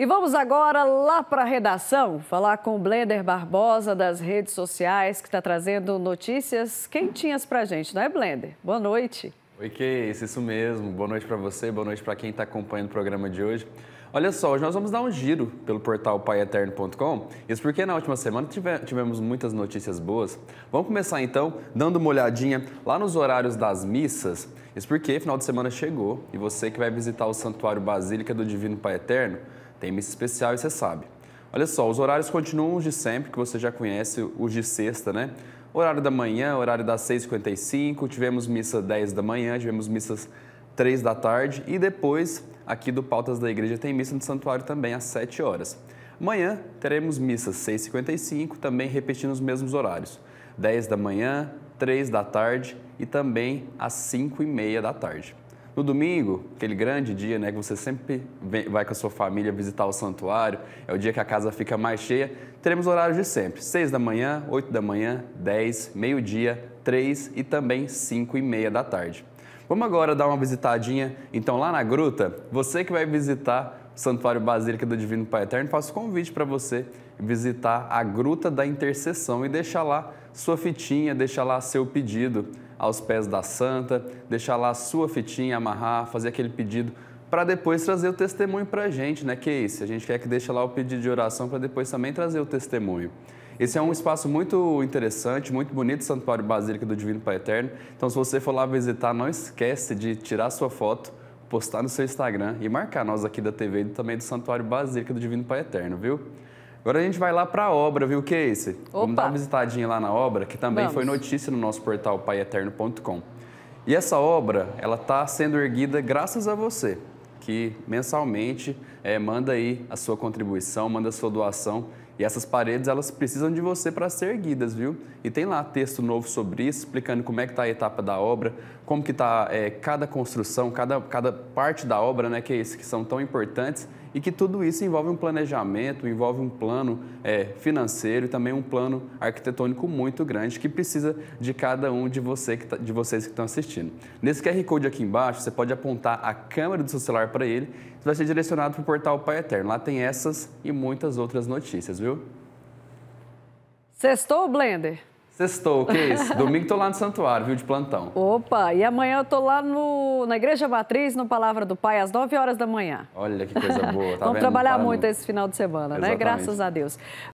E vamos agora lá para a redação, falar com o Blender Barbosa das redes sociais, que está trazendo notícias quentinhas para a gente, não é, Blender? Boa noite. Oi, Keis, isso mesmo. Boa noite para você, boa noite para quem está acompanhando o programa de hoje. Olha só, hoje nós vamos dar um giro pelo portal paieterno.com, isso porque na última semana tivemos muitas notícias boas. Vamos começar então dando uma olhadinha lá nos horários das missas, isso porque final de semana chegou e você que vai visitar o Santuário Basílica do Divino Pai Eterno tem missa especial e você sabe. Olha só, os horários continuam os de sempre, que você já conhece os de sexta, né? Horário da manhã, horário das 6h55, tivemos missa 10 da manhã, tivemos missas 3 da tarde e depois, aqui do Pautas da Igreja, tem missa no santuário também às 7 horas. Amanhã teremos missas 6h55, também repetindo os mesmos horários. 10 da manhã, 3 da tarde e também às 5 h 30 da tarde. No domingo, aquele grande dia, né, que você sempre vem, vai com a sua família visitar o santuário, é o dia que a casa fica mais cheia, teremos horários de sempre, 6 da manhã, 8 da manhã, 10, meio-dia, 3 e também 5 e meia da tarde. Vamos agora dar uma visitadinha, então, lá na gruta, você que vai visitar o Santuário Basílica do Divino Pai Eterno, faço convite para você visitar a Gruta da Intercessão e deixar lá sua fitinha, deixar lá seu pedido, aos pés da santa, deixar lá a sua fitinha, amarrar, fazer aquele pedido para depois trazer o testemunho para a gente, né? Que é isso, a gente quer que deixe lá o pedido de oração para depois também trazer o testemunho. Esse é um espaço muito interessante, muito bonito, Santuário Basílica do Divino Pai Eterno. Então, se você for lá visitar, não esquece de tirar sua foto, postar no seu Instagram e marcar nós aqui da TV e também do Santuário Basílica do Divino Pai Eterno, viu? Agora a gente vai lá para a obra, viu? O que é esse? Opa. Vamos dar uma visitadinha lá na obra, que também Vamos. foi notícia no nosso portal paieterno.com. E essa obra, ela está sendo erguida graças a você, que mensalmente é, manda aí a sua contribuição, manda a sua doação. E essas paredes, elas precisam de você para ser erguidas, viu? E tem lá texto novo sobre isso, explicando como é que está a etapa da obra, como que está é, cada construção, cada, cada parte da obra, né? Que, é que são tão importantes e que tudo isso envolve um planejamento, envolve um plano é, financeiro e também um plano arquitetônico muito grande que precisa de cada um de, você que tá, de vocês que estão assistindo. Nesse QR Code aqui embaixo, você pode apontar a câmera do seu celular para ele, você vai ser direcionado para o portal Pai Eterno. Lá tem essas e muitas outras notícias, viu? Sextou, Blender? Sextou, o que é isso? Domingo tô lá no santuário, viu, de plantão. Opa, e amanhã eu tô lá no, na Igreja Matriz, no Palavra do Pai, às 9 horas da manhã. Olha que coisa boa, tá Vamos vendo? trabalhar muito esse final de semana, Exatamente. né? Graças a Deus.